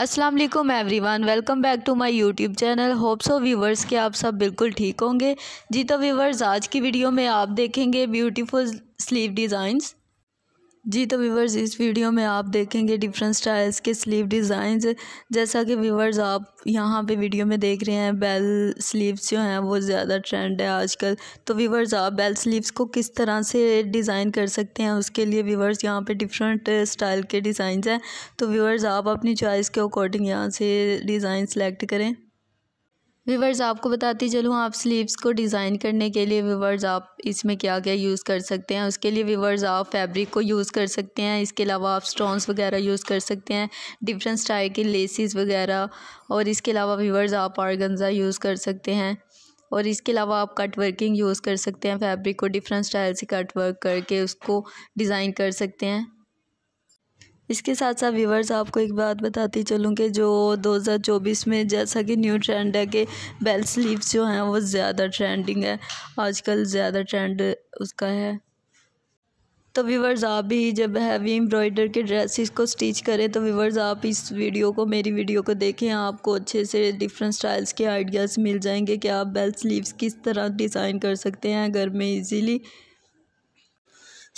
Aslam everyone welcome back to my YouTube channel hopes of viewers के आप सब बिल्कुल ठीक होंगे जी तो व्यूवर्स आज की वीडियो में आप देखेंगे ब्यूटीफुल स्लीव डिज़ाइंस जी तो व्यूवर्स इस वीडियो में आप देखेंगे डिफरेंट स्टाइल्स के स्लीव डिज़ाइंस जैसा कि व्यूवर्स आप यहाँ पे वीडियो में देख रहे हैं बेल स्लीव्स जो हैं वो ज़्यादा ट्रेंड है आजकल तो व्यूवर्स आप बेल स्लीव्स को किस तरह से डिज़ाइन कर सकते हैं उसके लिए व्यूवर्स यहाँ पे डिफरेंट स्टाइल के डिज़ाइंस हैं तो व्यूवर्स आप अपनी चॉइस के अकॉर्डिंग यहाँ से डिज़ाइन सेलेक्ट करें वीवर्स आपको बताती चलूँ आप स्लीव्स को डिज़ाइन करने के लिए वीवर्स आप इसमें क्या क्या यूज़ कर सकते हैं उसके लिए वीवर्स आप फैब्रिक को यूज़ कर सकते हैं इसके अलावा आप स्टोन्स वगैरह यूज़ कर सकते हैं डिफरेंट स्टाइल के लेसिस वगैरह और इसके अलावा वीवर्स आप आर्गनज़ा यूज़ कर सकते हैं और इसके अलावा आप कट वर्किंग यूज़ कर सकते हैं फैब्रिक को डिफरेंट स्टाइल से कट वर्क करके उसको डिज़ाइन कर सकते हैं इसके साथ साथ व्यूवर्स आपको एक बात बताती चलूँ कि जो 2024 में जैसा कि न्यू ट्रेंड है कि बेल स्लीव्स जो हैं वो ज़्यादा ट्रेंडिंग है आजकल ज़्यादा ट्रेंड उसका है तो व्यूवर्स आप भी जब हैवी एम्ब्रॉयडर के ड्रेसिस को स्टिच करें तो व्यूवर्स आप इस वीडियो को मेरी वीडियो को देखें आपको अच्छे से डिफरेंट स्टाइल्स के आइडियाज़ मिल जाएंगे कि आप बेल स्लीव्स किस तरह डिज़ाइन कर सकते हैं घर में easily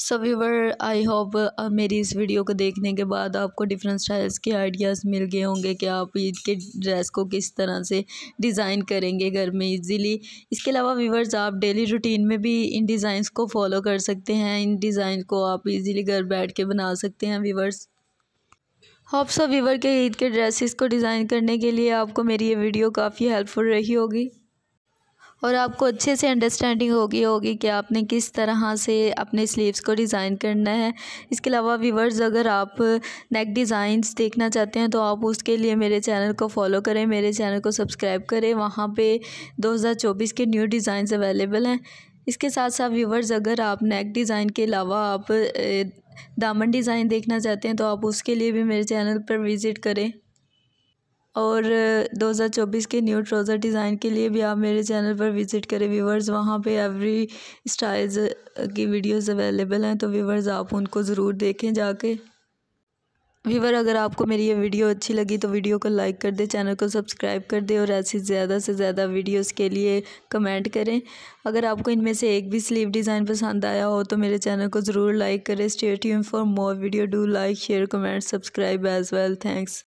so viewer I hope मेरी इस वीडियो को देखने के बाद आपको डिफरेंट स्टाइल्स के आइडियाज़ मिल गए होंगे कि आप ईद के ड्रेस को किस तरह से डिज़ाइन करेंगे घर में इजीली इसके अलावा व्यूवर्स आप डेली रूटीन में भी इन डिज़ाइंस को फॉलो कर सकते हैं इन डिज़ाइन को आप इजीली घर बैठ के बना सकते हैं व्यूवर्स होप सो व्यूवर के ईद के ड्रेसिस को डिज़ाइन करने के लिए आपको मेरी ये वीडियो काफ़ी हेल्पफुल रही होगी और आपको अच्छे से अंडरस्टैंडिंग होगी होगी कि आपने किस तरह से अपने स्लीव्स को डिज़ाइन करना है इसके अलावा व्यूवर्स अगर आप नेक डिज़ाइंस देखना चाहते हैं तो आप उसके लिए मेरे चैनल को फॉलो करें मेरे चैनल को सब्सक्राइब करें वहाँ पे 2024 के न्यू डिज़ाइंस अवेलेबल हैं इसके साथ साथ व्यूवर्स अगर आप नेक डिज़ाइन के अलावा आप दामन डिज़ाइन देखना चाहते हैं तो आप उसके लिए भी मेरे चैनल पर विज़िट करें और 2024 के न्यू ट्रोज़र डिज़ाइन के लिए भी आप मेरे चैनल पर विज़िट करें व्यूवर्स वहाँ पे एवरी स्टाइल्स की वीडियोस अवेलेबल हैं तो व्यूवर्स आप उनको ज़रूर देखें जाके व्यूवर अगर आपको मेरी ये वीडियो अच्छी लगी तो वीडियो को लाइक कर दे चैनल को सब्सक्राइब कर दे और ऐसी ज़्यादा से ज़्यादा वीडियोस के लिए कमेंट करें अगर आपको इनमें से एक भी स्लीव डिज़ाइन पसंद आया हो तो मेरे चैनल को ज़रूर लाइक करें स्टेट यूम for more video do like share comment subscribe as well thanks